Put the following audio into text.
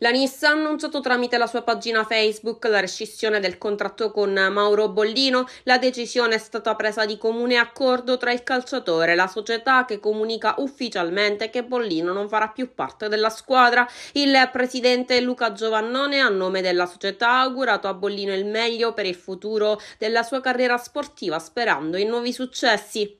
La Nissa ha annunciato tramite la sua pagina Facebook la rescissione del contratto con Mauro Bollino. La decisione è stata presa di comune accordo tra il calciatore e la società che comunica ufficialmente che Bollino non farà più parte della squadra. Il presidente Luca Giovannone a nome della società ha augurato a Bollino il meglio per il futuro della sua carriera sportiva sperando in nuovi successi.